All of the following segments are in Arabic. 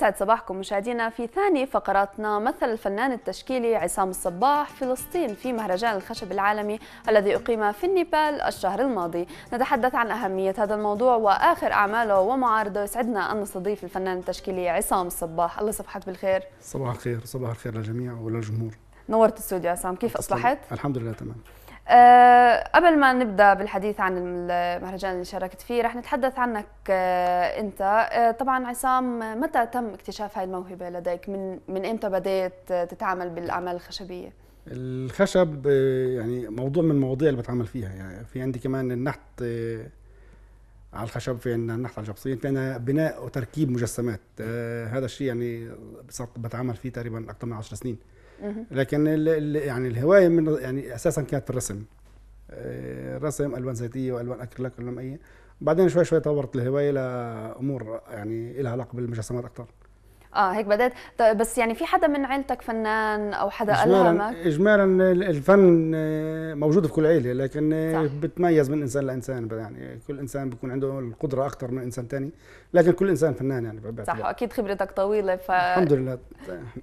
يسعد صباحكم مشاهدينا في ثاني فقراتنا مثل الفنان التشكيلي عصام الصباح فلسطين في مهرجان الخشب العالمي الذي أقيم في النيبال الشهر الماضي نتحدث عن أهمية هذا الموضوع وآخر أعماله ومعارضه يسعدنا أن نستضيف الفنان التشكيلي عصام الصباح الله يصبحك بالخير صباح الخير صباح الخير للجميع وللجمهور نورت الاستوديو عصام كيف أصلحت؟ الحمد لله تمام آه، قبل ما نبدا بالحديث عن المهرجان اللي شاركت فيه رح نتحدث عنك آه، انت آه، طبعا عصام متى تم اكتشاف هاي الموهبه لديك من من امتى بديت تتعامل بالاعمال الخشبيه الخشب يعني موضوع من المواضيع اللي بتعامل فيها يعني في عندي كمان النحت على الخشب في عندنا النحت على الجبصين في عندنا بناء وتركيب مجسمات هذا الشيء يعني صرت بتعامل فيه تقريبا اكثر من 10 سنين لكن الـ يعني الهوايه من يعني اساسا كانت في الرسم آه، رسم الوان زيتيه والوان اكريليك والوان مائيه بعدين شوي شوي طورت الهوايه لامور يعني لها علاقه بالمجسمات اكثر اه هيك بدات طيب بس يعني في حدا من عيلتك فنان او حدا الهمك اجمالا الفن آه، موجود في كل عيله لكن آه، صح. بتميز من انسان لانسان يعني كل انسان بيكون عنده القدره اكثر من انسان ثاني لكن كل انسان فنان يعني صح اكيد خبرتك طويله ف الحمد لله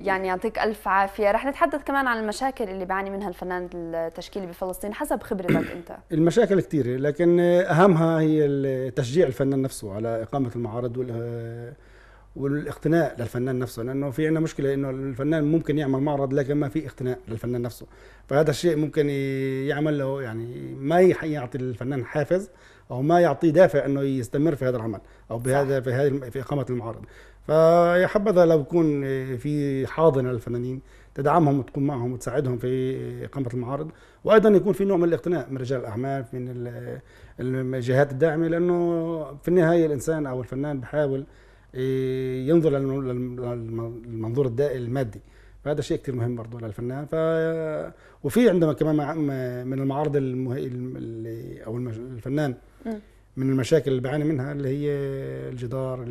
يعني يعطيك الف عافيه رح نتحدث كمان عن المشاكل اللي بيعاني منها الفنان التشكيلي بفلسطين حسب خبرتك انت المشاكل كثيره لكن آه، اهمها هي تشجيع الفنان نفسه على اقامه المعارض وال والاقتناء للفنان نفسه لانه في عندنا مشكله انه الفنان ممكن يعمل معرض لكن ما في اقتناء للفنان نفسه فهذا الشيء ممكن يعمل له يعني ما يعطي الفنان حافز او ما يعطيه دافع انه يستمر في هذا العمل او بهذا في هذه في اقامه المعارض فيا حبذا لو يكون في حاضنه للفنانين تدعمهم وتكون معهم وتساعدهم في اقامه المعارض وايضا يكون في نوع من الاقتناء من رجال الاعمال من الجهات الداعمه لانه في النهايه الانسان او الفنان بحاول إيه، ينظر للمنظور المادي فهذا شيء كثير مهم برضه للفنان ف وفي عندما كمان من المعارض المه... او الفنان من المشاكل اللي بعاني منها اللي هي الجدار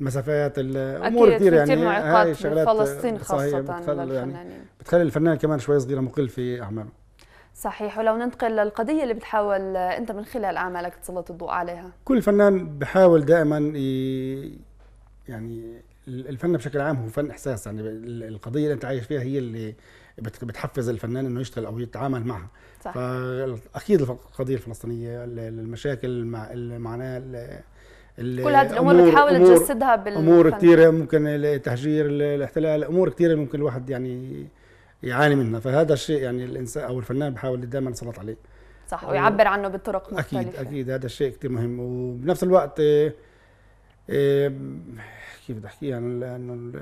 المسافات الامور كثير يعني هاي الشغلات فلسطين خاصه بتخلي يعني بتخلي الفنان كمان شوي صغيره مقل في اعماله صحيح ولو ننتقل للقضية اللي بتحاول أنت من خلال أعمالك تسلط الضوء عليها كل فنان بحاول دائما يعني الفن بشكل عام هو فن إحساس يعني القضية اللي أنت عايش فيها هي اللي بتحفز الفنان انه يشتغل او يتعامل معها صح. فاكيد القضيه الفلسطينيه المشاكل مع المعاناه كل هذه الامور بتحاول تجسدها بالامور كثيره ممكن التهجير الاحتلال امور كثيره ممكن الواحد يعني يعاني منها فهذا الشيء يعني الانسان او الفنان بحاول دائما يسلط عليه صح ويعبر عنه بطرق مختلفه اكيد اكيد هذا الشيء كثير مهم وبنفس الوقت آه، آه، كيف بدي احكيها يعني لانه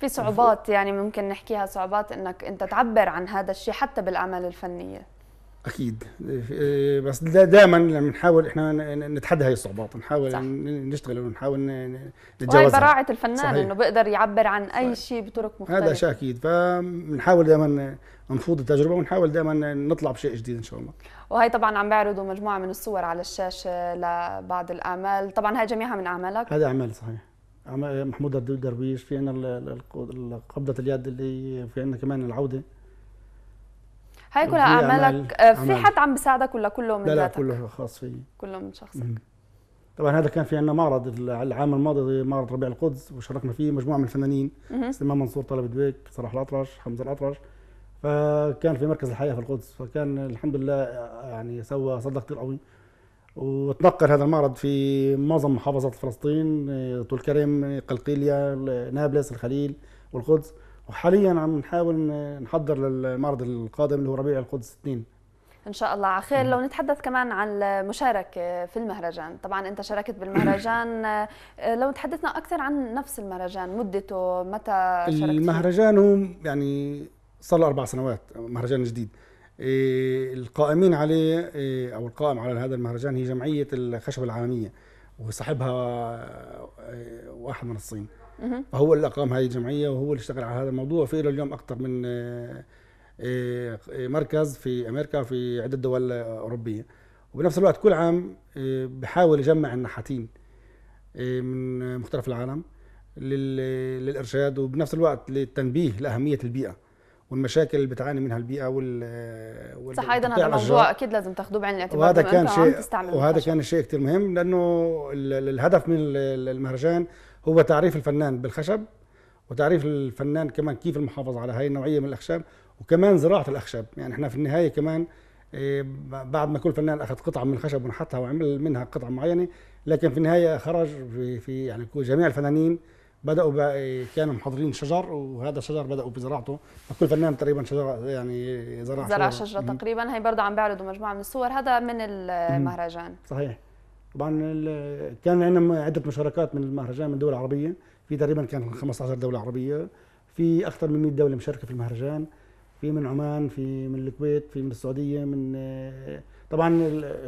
في صعوبات يعني ممكن نحكيها صعوبات انك انت تعبر عن هذا الشيء حتى بالاعمال الفنيه اكيد إيه، بس دائما لما نحاول احنا نتحدى هاي الصعوبات نحاول صح. نشتغل ونحاول نتجاوزها براعه الفنان صحيح. انه بيقدر يعبر عن اي شيء بطرق مختلفه هذا شيء اكيد فبنحاول دائما نخوض التجربه ونحاول دائما نطلع بشيء جديد ان شاء الله وهي طبعا عم بيعرضوا مجموعه من الصور على الشاشه لبعض الاعمال طبعا هاي جميعها من اعمالك هذا اعمال صحيح محمود الدرويش في عندنا قبضه اليد اللي في عندنا كمان العوده هاي كلها اعمالك عمل آه، في حد عم بيساعدك ولا كله من لا لا كله خاص فيي كله من شخصك طبعا هذا كان في عندنا معرض العام الماضي معرض ربيع القدس وشاركنا فيه مجموعه من الفنانين سليمان منصور طلب دبيك صلاح الاطرش حمزه الاطرش فكان في مركز الحياه في القدس فكان الحمد لله آه، يعني سوى صدى كثير قوي وتنقل هذا المعرض في معظم محافظات فلسطين آه، طول كرم قلقيليه نابلس الخليل والقدس وحاليا عم نحاول نحضر للمعرض القادم اللي هو ربيع القدس 2 ان شاء الله على خير لو نتحدث كمان عن المشاركه في المهرجان طبعا انت شاركت بالمهرجان آه، لو تحدثنا اكثر عن نفس المهرجان مدته متى شاركت المهرجان هو يعني صار له اربع سنوات مهرجان جديد إيه، القائمين عليه إيه، او القائم على هذا المهرجان هي جمعيه الخشب العالميه وصاحبها إيه، واحد من الصين فهو اللي اقام هذه الجمعيه وهو اللي اشتغل على هذا الموضوع في له اليوم اكثر من آه، آه، آه، مركز في امريكا في عده دول اوروبيه وبنفس الوقت كل عام بحاول يجمع النحاتين من مختلف العالم للارشاد وبنفس الوقت للتنبيه لاهميه البيئه والمشاكل اللي بتعاني منها البيئه وال صح ايضا هذا موضوع اكيد لازم تاخذوه بعين الاعتبار وهذا كان شيء وهذا كان شيء كثير مهم لانه الهدف من المهرجان هو تعريف الفنان بالخشب وتعريف الفنان كمان كيف المحافظه على هاي النوعيه من الاخشاب وكمان زراعه الاخشاب يعني احنا في النهايه كمان إيه، بعد ما كل فنان اخذ قطعه من الخشب ونحتها وعمل منها قطعه معينه لكن في النهايه خرج في, في يعني جميع الفنانين بداوا بقى إيه، كانوا محضرين شجر وهذا الشجر بداوا بزراعته فكل فنان تقريبا شجر يعني زرع زرع شجره, شجرة تقريبا هي برضه عم بيعرضوا مجموعه من الصور هذا من المهرجان صحيح طبعا كان عندنا عده مشاركات من المهرجان من دول عربيه في تقريبا كان 15 دوله عربيه في اكثر من 100 دوله مشاركه في المهرجان في من عمان في من الكويت في من السعوديه من طبعا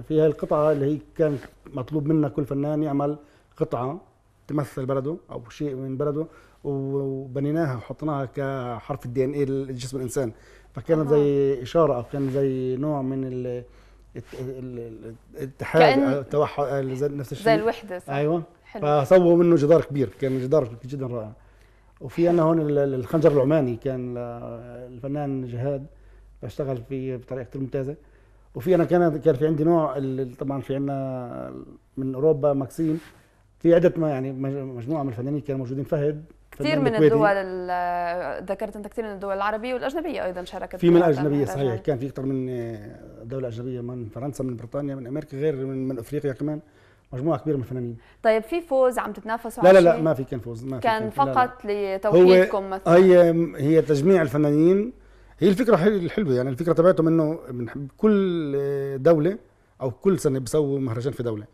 في هاي القطعه اللي هي كان مطلوب منا كل فنان يعمل قطعه تمثل بلده او شيء من بلده وبنيناها وحطيناها كحرف الدي ان اي لجسم الانسان فكانت زي اشاره او كان زي نوع من الاتحاد التوحد آه، نفس الشيء زي الوحده صح. ايوه فصوروا منه جدار كبير كان جدار جدا رائع وفي عندنا هون الخنجر العماني كان الفنان جهاد اشتغل فيه بطريقه كثير ممتازه وفي انا كان كان في عندي نوع طبعا في عندنا من اوروبا ماكسيم في عده ما يعني مجموعه من الفنانين كانوا موجودين فهد كثير من الدول ذكرت انت كثير من الدول العربيه والاجنبيه ايضا شاركت في من الاجنبيه صحيح كان في اكثر من آه، دوله اجنبيه من فرنسا من بريطانيا من امريكا غير من, من افريقيا كمان مجموعه كبيره من الفنانين طيب في فوز عم تتنافسوا لا لا لا ما في كان فوز ما في كان, كان فقط لتوحيدكم مثلا هي هي تجميع الفنانين هي الفكره الحلوه يعني الفكره تبعتهم انه كل آه، دوله او كل سنه بيسووا مهرجان في دوله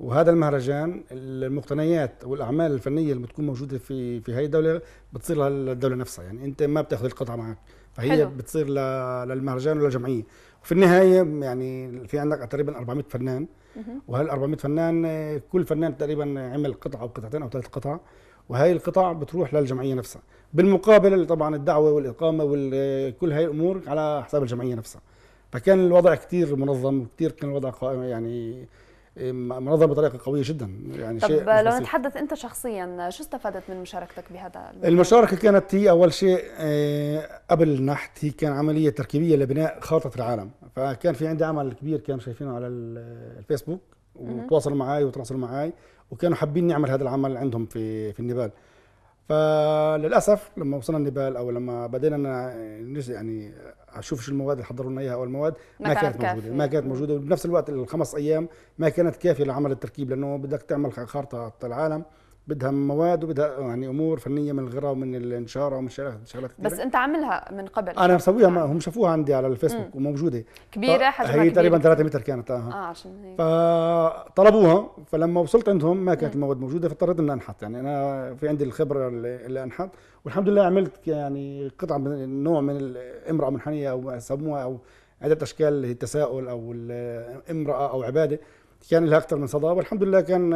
وهذا المهرجان المقتنيات والاعمال الفنيه اللي بتكون موجوده في في هي الدوله بتصير للدوله نفسها يعني انت ما بتاخذ القطعه معك فهي حلو. بتصير للمهرجان وللجمعيه وفي النهايه يعني في عندك تقريبا 400 فنان وهال 400 فنان كل فنان تقريبا عمل قطعه او قطعتين او ثلاث قطع وهي القطع بتروح للجمعيه نفسها بالمقابل طبعا الدعوه والاقامه وكل هاي الامور على حساب الجمعيه نفسها فكان الوضع كثير منظم وكثير كان الوضع يعني منظمه بطريقه قويه جدا يعني طب شيء لو نتحدث انت شخصيا شو استفدت من مشاركتك بهذا المشاركة, المشاركه كانت هي اول شيء آه، قبل النحت هي كان عمليه تركيبيه لبناء خارطه العالم فكان في عندي عمل كبير كانوا شايفينه على الفيسبوك وتواصلوا معي وتواصلوا معي وكانوا حابين نعمل هذا العمل عندهم في في النيبال فللاسف لما وصلنا النبال او لما بدينا يعني اشوف شو المواد اللي حضروا لنا اياها او المواد ما, ما كانت موجوده كافية. ما كانت موجوده وبنفس الوقت الخمس ايام ما كانت كافيه لعمل التركيب لانه بدك تعمل خارطه العالم بدها مواد وبدها يعني امور فنيه من الغراء ومن الانشاره ومن شغلات بس انت عاملها من قبل انا مسويها يعني. هم شافوها عندي على الفيسبوك مم. وموجوده كبيره حجمها هي تقريبا 3 متر كانت اه, آه عشان هيك فطلبوها فلما وصلت عندهم ما كانت مم. المواد موجوده فاضطريت اني انحت يعني انا في عندي الخبره اللي انحت والحمد لله عملت يعني قطعه من نوع من الامراه منحنيه او سموها او عده اشكال التساؤل او الامراه او عباده كان لها اكثر من صدى والحمد لله كان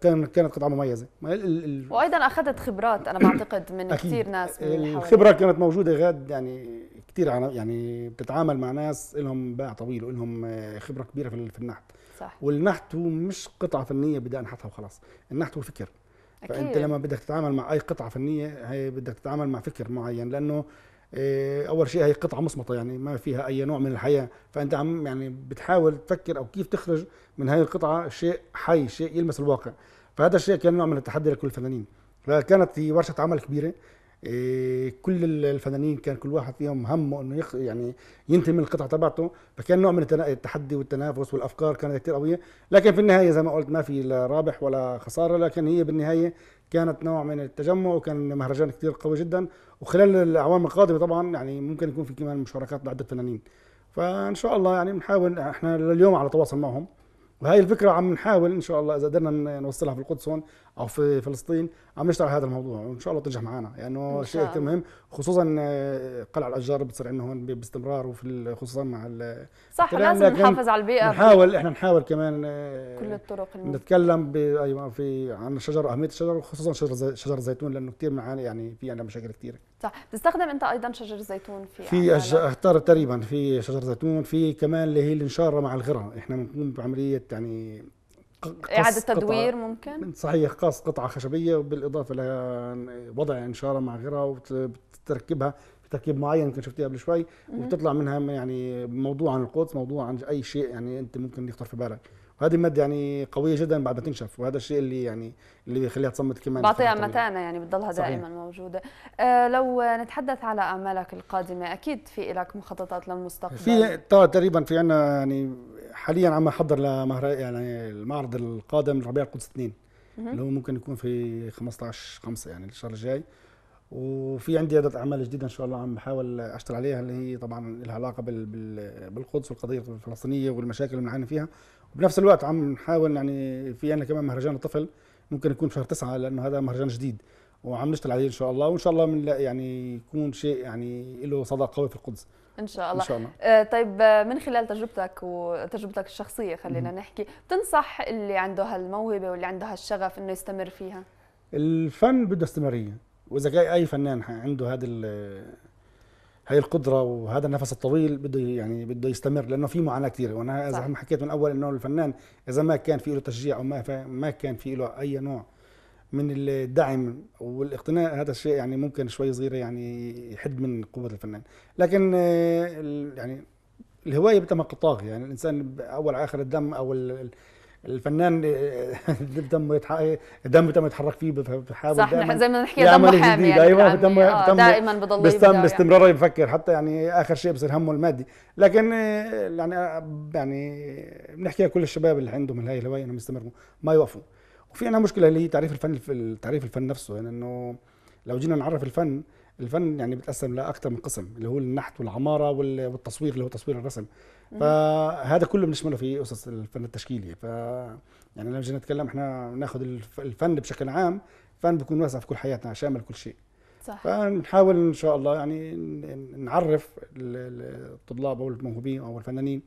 كان كانت قطعه مميزه وايضا اخذت خبرات انا بعتقد من كثير ناس من الخبره كانت موجوده غاد يعني كثير يعني بتتعامل مع ناس لهم باع طويل ولهم خبره كبيره في النحت صح والنحت هو مش قطعه فنيه بدي انحتها وخلاص النحت هو فكر أكيد. فانت لما بدك تتعامل مع اي قطعه فنيه هي بدك تتعامل مع فكر معين لانه إيه، اول شيء هي قطعه مصمطه يعني ما فيها اي نوع من الحياه فانت عم يعني بتحاول تفكر او كيف تخرج من هذه القطعه شيء حي شيء يلمس الواقع فهذا الشيء كان نوع من التحدي لكل الفنانين فكانت هي ورشه عمل كبيره إيه، كل الفنانين كان كل واحد فيهم همه انه يخ يعني ينتهي من القطعه تبعته فكان نوع من التحدي والتنافس والافكار كانت كثير قويه لكن في النهايه زي ما قلت ما في لا رابح ولا خساره لكن هي بالنهايه كانت نوع من التجمع وكان مهرجان كثير قوي جدا وخلال الاعوام القادمه طبعا يعني ممكن يكون في كمان مشاركات لعده فنانين فان شاء الله يعني بنحاول احنا لليوم على تواصل معهم وهي الفكره عم نحاول ان شاء الله اذا قدرنا نوصلها في القدس هون او في فلسطين عم نشتغل على هذا الموضوع وان شاء الله تنجح معنا لانه يعني شيء كثير مهم خصوصا آه، قلع الاشجار بتصير عندنا هون باستمرار وفي خصوصا مع صح لازم نحافظ على البيئه نحاول احنا نحاول كمان آه، كل الطرق الممكن. نتكلم ايوه في عن الشجر واهميه الشجر وخصوصا شجر شجر الزيتون لانه كثير بنعاني يعني في عندنا مشاكل كثيره صح بتستخدم انت ايضا شجر الزيتون في في اختار تقريبا في شجر زيتون في كمان اللي هي الانشاره مع الغره احنا بنقوم بعمليه يعني اعاده تدوير ممكن صحيح قص قطعه خشبيه بالاضافه لوضع انشاره مع غيرها وتركبها تركيب معين كنت شفتيها قبل شوي وبتطلع منها يعني موضوع عن القدس موضوع عن اي شيء يعني انت ممكن يخطر في بالك وهذه الماده يعني قويه جدا بعد ما تنشف وهذا الشيء اللي يعني اللي بيخليها تصمد كمان بعطيها متانه يعني بتضلها دائما موجوده أه لو نتحدث على اعمالك القادمه اكيد في لك مخططات للمستقبل في تقريبا في عندنا يعني حاليا عم احضر لمهر يعني المعرض القادم ربيع القدس 2 اللي هو ممكن يكون في 15 5 يعني الشهر الجاي وفي عندي عده اعمال جديده ان شاء الله عم بحاول اشتغل عليها اللي هي طبعا لها علاقه بالقدس والقضيه الفلسطينيه والمشاكل اللي بنعاني فيها وبنفس الوقت عم نحاول يعني في عندنا كمان مهرجان الطفل ممكن يكون في شهر تسعة لانه هذا مهرجان جديد وعم نشتغل عليه ان شاء الله وان شاء الله من يعني يكون شيء يعني له صدى قوي في القدس ان شاء الله, إن شاء الله. آه طيب آه، من خلال تجربتك وتجربتك الشخصيه خلينا نحكي بتنصح اللي عنده هالموهبه واللي عنده هالشغف انه يستمر فيها الفن بده استمراريه واذا جاي اي فنان عنده هذا هاي القدرة وهذا النفس الطويل بده يعني بده يستمر لأنه في معاناة كثيرة وأنا إذا حكيت من أول إنه الفنان إذا ما كان في له تشجيع أو ما ما كان في له أي نوع من الدعم والاقتناء هذا الشيء يعني ممكن شوي صغيره يعني يحد من قوه الفنان لكن آه، يعني الهوايه بتم كطاغ يعني الانسان اول اخر الدم او الفنان آه، دمه الدم بتم يتحرك فيه بحاول صح دائما زي ما نحكي دمه حامي يعني أيوة، دائما آه دائما بضل بستم باستمرار يعني. بفكر حتى يعني اخر شيء بصير همه المادي لكن آه، يعني يعني بنحكي كل الشباب اللي عندهم هاي الهوايه انهم يستمروا ما يوقفوا وفي عندنا مشكله اللي هي تعريف الفن في تعريف الفن نفسه يعني انه لو جينا نعرف الفن الفن يعني بيتقسم لاكثر من قسم اللي هو النحت والعماره والتصوير اللي هو تصوير الرسم فهذا كله بنشمله في اسس الفن التشكيلي ف يعني لما جينا نتكلم احنا ناخذ الفن بشكل عام فن بيكون واسع في كل حياتنا شامل كل شيء صح فنحاول ان شاء الله يعني نعرف الطلاب او الموهوبين او الفنانين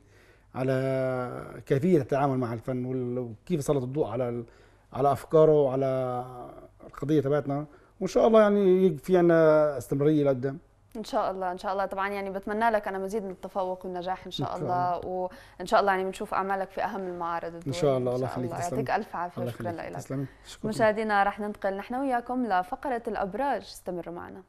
على كيفيه التعامل مع الفن وكيف سلط الضوء على على افكاره وعلى القضيه تبعتنا وان شاء الله يعني في عنا استمراريه لقدام ان شاء الله ان شاء الله طبعا يعني بتمنى لك انا مزيد من التفوق والنجاح ان شاء الله وان شاء الله يعني بنشوف اعمالك في اهم المعارض الدولية ان شاء الله الله يخليك يعطيك الف عافيه شكرا لك مشاهدينا رح ننتقل نحن وياكم لفقره الابراج استمروا معنا